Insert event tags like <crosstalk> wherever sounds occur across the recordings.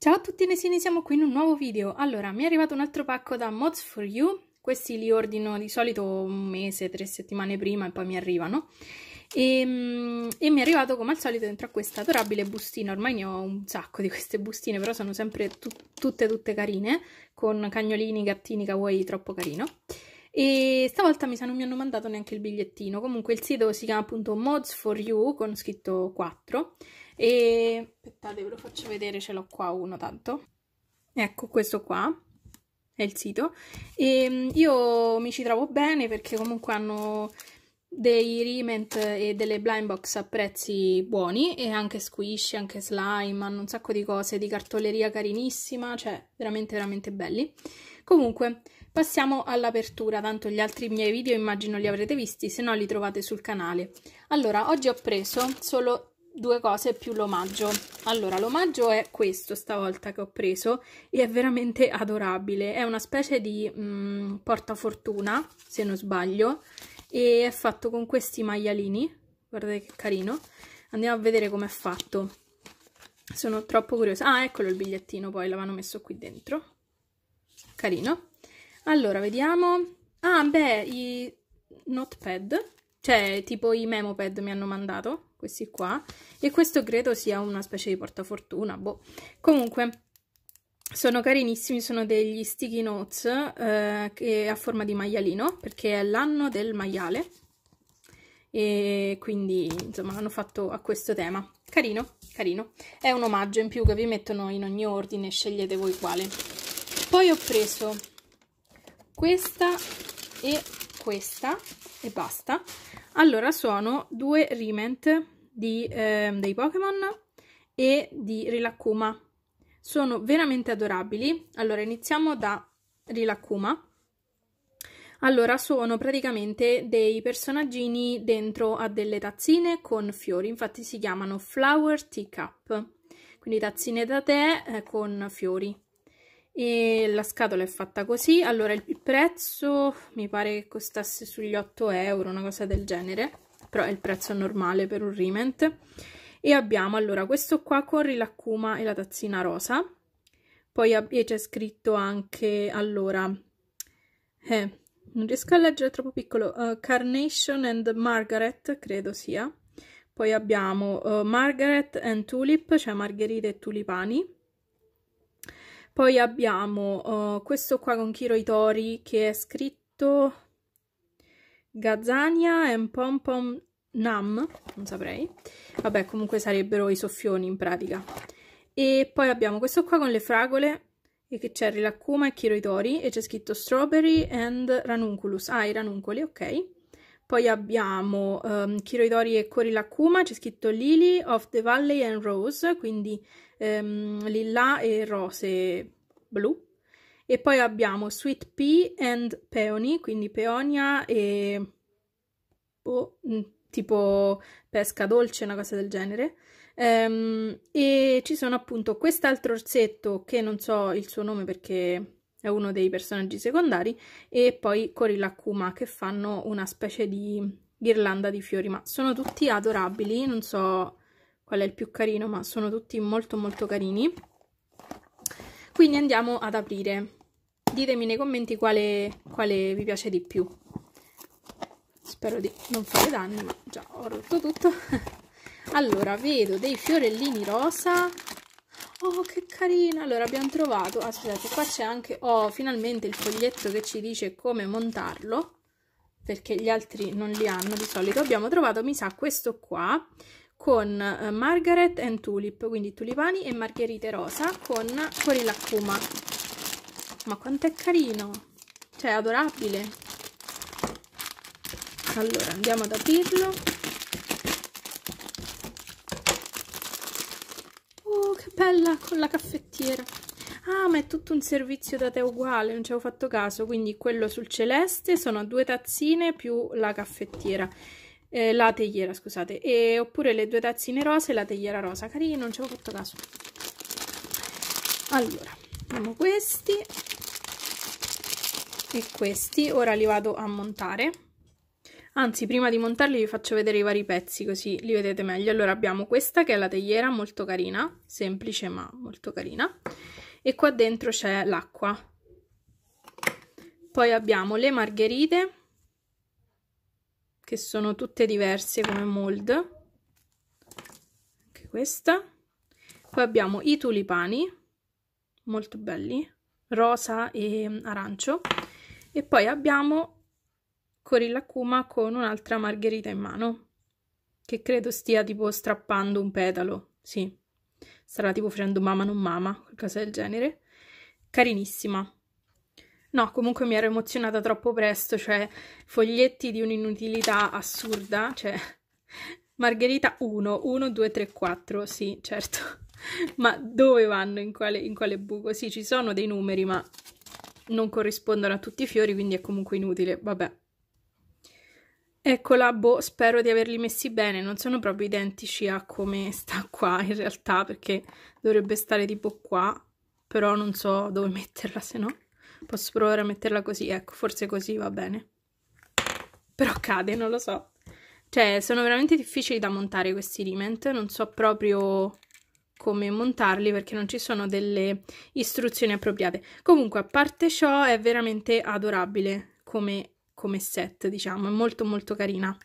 Ciao a tutti Nesini, siamo qui in un nuovo video. Allora, mi è arrivato un altro pacco da Mods for You. Questi li ordino di solito un mese, tre settimane prima e poi mi arrivano. E, ehm, e mi è arrivato come al solito dentro a questa adorabile bustina. Ormai ne ho un sacco di queste bustine, però sono sempre tu tutte tutte carine, con cagnolini, gattini, kawaii, troppo carino. E stavolta mi sa non mi hanno mandato neanche il bigliettino. Comunque il sito si chiama appunto Mods for You con scritto 4 e aspettate, ve lo faccio vedere, ce l'ho qua uno tanto. Ecco, questo qua è il sito. E mm, io mi ci trovo bene perché comunque hanno dei remint e delle blind box a prezzi buoni e anche squishy, anche slime, hanno un sacco di cose di cartoleria carinissima, cioè veramente veramente belli. Comunque, passiamo all'apertura, tanto gli altri miei video immagino li avrete visti, se no li trovate sul canale. Allora, oggi ho preso solo due cose più l'omaggio. Allora, l'omaggio è questo stavolta che ho preso e è veramente adorabile. È una specie di mh, mm, portafortuna, se non sbaglio, e è fatto con questi maialini. Guardate che carino. Andiamo a vedere com'è fatto. Sono troppo curiosa. Ah, eccolo il bigliettino, poi l'avevano messo qui dentro. Carino. Allora, vediamo. Ah, beh, i notepad, cioè tipo i memopad mi hanno mandato questi qua e questo credo sia una specie di portafortuna boh comunque sono carinissimi, sono degli sticky notes eh, che a forma di maialino perché è l'anno del maiale e quindi insomma hanno fatto a questo tema carino, carino è un omaggio in più che vi mettono in ogni ordine scegliete voi quale poi ho preso questa e questa e basta allora sono due riment di, eh, dei Pokémon e di Rilakkuma. sono veramente adorabili allora iniziamo da Rilakkuma. allora, sono praticamente dei personaggini dentro a delle tazzine con fiori, infatti si chiamano flower teacup, quindi tazzine da tè eh, con fiori e la scatola è fatta così allora il prezzo mi pare che costasse sugli 8 euro una cosa del genere però è il prezzo normale per un riment e abbiamo allora questo qua con rilacuma e la tazzina rosa poi c'è scritto anche allora eh, non riesco a leggere è troppo piccolo uh, Carnation and Margaret credo sia poi abbiamo uh, Margaret and Tulip cioè margherite e tulipani poi abbiamo uh, questo qua con Kiro Itori che è scritto Gazania e Pom Pom Nam, non saprei. Vabbè, comunque sarebbero i soffioni in pratica. E poi abbiamo questo qua con le fragole e che c'è Rilakkuma e Kiroitori e c'è scritto Strawberry and Ranunculus. Ah, i ranuncoli, ok. Poi abbiamo um, Kiroidori e Korilakuma, c'è scritto Lily of the Valley and Rose, quindi um, lilla e rose blu. E poi abbiamo Sweet Pea and Peony, quindi peonia e oh, tipo pesca dolce, una cosa del genere. Um, e ci sono appunto quest'altro orsetto che non so il suo nome perché è uno dei personaggi secondari, e poi Corilla Kuma che fanno una specie di ghirlanda di fiori, ma sono tutti adorabili, non so qual è il più carino, ma sono tutti molto molto carini. Quindi andiamo ad aprire. Ditemi nei commenti quale, quale vi piace di più. Spero di non fare danni, ma già ho rotto tutto. <laughs> allora, vedo dei fiorellini rosa, Oh, che carina! Allora, abbiamo trovato... Ah, scusate, qua c'è anche... Oh, finalmente il foglietto che ci dice come montarlo, perché gli altri non li hanno di solito. Abbiamo trovato, mi sa, questo qua, con eh, Margaret and Tulip, quindi tulipani e margherite rosa, con Corilla Kuma. Ma quanto è carino! Cioè, adorabile! Allora, andiamo ad aprirlo. cappella con la caffettiera ah ma è tutto un servizio da te uguale non ci avevo fatto caso quindi quello sul celeste sono due tazzine più la caffettiera eh, la tegliera scusate e, oppure le due tazzine rosa e la tegliera rosa carino non ci avevo fatto caso allora abbiamo questi e questi ora li vado a montare Anzi, prima di montarli vi faccio vedere i vari pezzi così li vedete meglio. Allora abbiamo questa che è la tegliera, molto carina, semplice ma molto carina. E qua dentro c'è l'acqua. Poi abbiamo le margherite, che sono tutte diverse come mold. Anche questa. Poi abbiamo i tulipani, molto belli, rosa e arancio. E poi abbiamo Corilla Kuma con un'altra margherita in mano, che credo stia tipo strappando un petalo, sì. Sarà tipo facendo mamma non mamma, qualcosa del genere. Carinissima. No, comunque mi ero emozionata troppo presto, cioè foglietti di un'inutilità assurda, cioè <laughs> Margherita 1, 1, 2, 3, 4, sì, certo. <laughs> ma dove vanno, in quale, in quale buco? Sì, ci sono dei numeri, ma non corrispondono a tutti i fiori, quindi è comunque inutile, vabbè. Eccola, boh, spero di averli messi bene, non sono proprio identici a come sta qua in realtà, perché dovrebbe stare tipo qua, però non so dove metterla, se no posso provare a metterla così, ecco, forse così va bene. Però cade, non lo so. Cioè, sono veramente difficili da montare questi riment, non so proprio come montarli perché non ci sono delle istruzioni appropriate. Comunque, a parte ciò, è veramente adorabile come come set, diciamo, è molto molto carina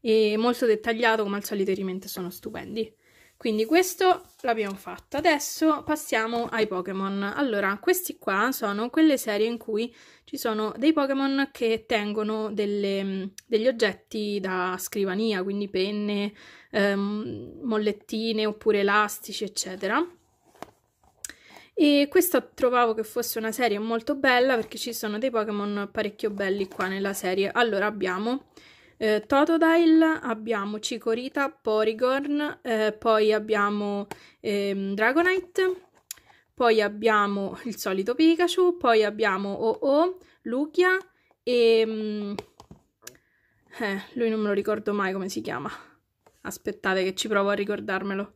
e molto dettagliato, come al solito i rimente sono stupendi. Quindi questo l'abbiamo fatto. Adesso passiamo ai Pokémon. Allora, questi qua sono quelle serie in cui ci sono dei Pokémon che tengono delle, mm, degli oggetti da scrivania, quindi penne, ehm, mollettine oppure elastici, eccetera. E questa trovavo che fosse una serie molto bella perché ci sono dei Pokémon parecchio belli qua nella serie. Allora abbiamo eh, Totodile, abbiamo Cicorita, Porigorn, eh, poi abbiamo eh, Dragonite, poi abbiamo il solito Pikachu, poi abbiamo Oh-Oh, Lugia e... Ehm, eh, lui non me lo ricordo mai come si chiama. Aspettate che ci provo a ricordarmelo.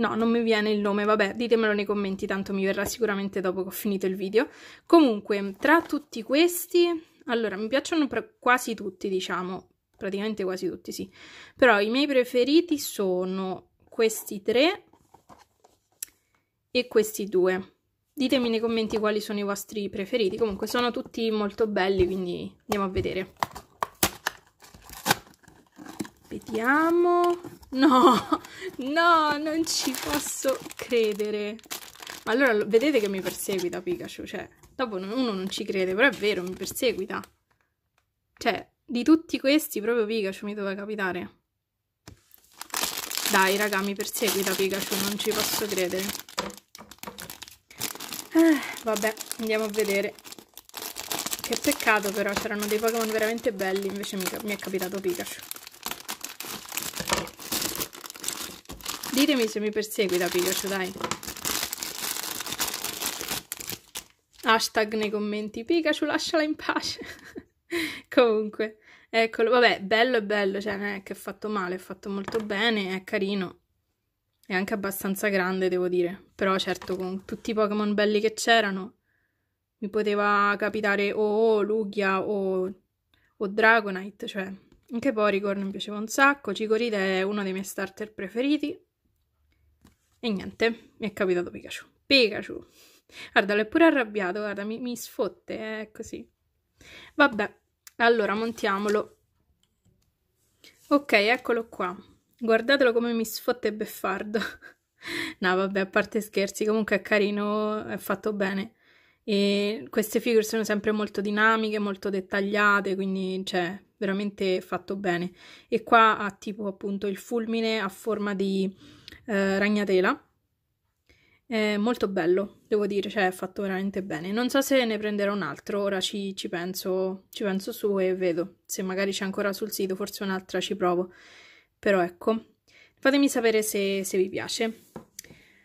No, non mi viene il nome, vabbè, ditemelo nei commenti, tanto mi verrà sicuramente dopo che ho finito il video. Comunque, tra tutti questi, allora, mi piacciono quasi tutti, diciamo, praticamente quasi tutti, sì. Però i miei preferiti sono questi tre e questi due. Ditemi nei commenti quali sono i vostri preferiti. Comunque sono tutti molto belli, quindi andiamo a vedere. Vediamo. No, no, non ci posso credere. Ma allora vedete che mi perseguita Pikachu, cioè, dopo uno non ci crede, però è vero, mi perseguita. Cioè, di tutti questi proprio Pikachu mi doveva capitare. Dai, raga, mi perseguita Pikachu, non ci posso credere. Eh, vabbè, andiamo a vedere. Che peccato però, c'erano dei Pokémon veramente belli, invece mi, mi è capitato Pikachu. Ditemi se mi persegui da Pikachu, dai. Hashtag nei commenti, Pikachu lasciala in pace. <laughs> Comunque, eccolo. Vabbè, bello è bello, cioè non è che è fatto male, è fatto molto bene, è carino. È anche abbastanza grande, devo dire. Però certo, con tutti i Pokémon belli che c'erano, mi poteva capitare o Lugia o, o Dragonite, cioè... Anche Porygon mi piaceva un sacco, Cicorita è uno dei miei starter preferiti, e niente, mi è capitato Pikachu. Pikachu! Guarda, l'ho pure arrabbiato, guarda, mi, mi sfotte, eh, è eh, così. Vabbè, allora montiamolo. Ok, eccolo qua. Guardatelo come mi sfotte beffardo. <laughs> no, vabbè, a parte scherzi, comunque è carino, è fatto bene. E queste figure sono sempre molto dinamiche, molto dettagliate, quindi cioè veramente fatto bene. E qua ha tipo appunto il fulmine a forma di eh, ragnatela. È molto bello, devo dire, cioè è fatto veramente bene. Non so se ne prenderò un altro, ora ci, ci, penso, ci penso su e vedo. Se magari c'è ancora sul sito, forse un'altra ci provo. Però ecco, fatemi sapere se, se vi piace.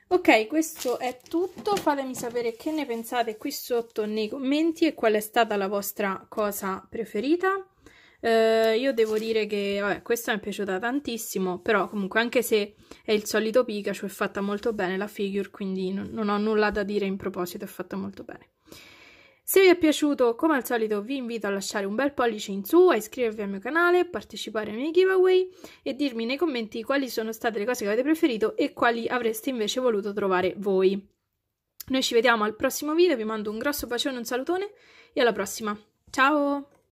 Ok, questo è tutto, fatemi sapere che ne pensate qui sotto nei commenti e qual è stata la vostra cosa preferita. Eh, io devo dire che vabbè, questa mi è piaciuta tantissimo, però comunque anche se è il solito Pikachu è fatta molto bene la figure, quindi non, non ho nulla da dire in proposito, è fatta molto bene. Se vi è piaciuto, come al solito, vi invito a lasciare un bel pollice in su, a iscrivervi al mio canale, a partecipare ai miei giveaway e dirmi nei commenti quali sono state le cose che avete preferito e quali avreste invece voluto trovare voi. Noi ci vediamo al prossimo video, vi mando un grosso bacione, un salutone e alla prossima. Ciao!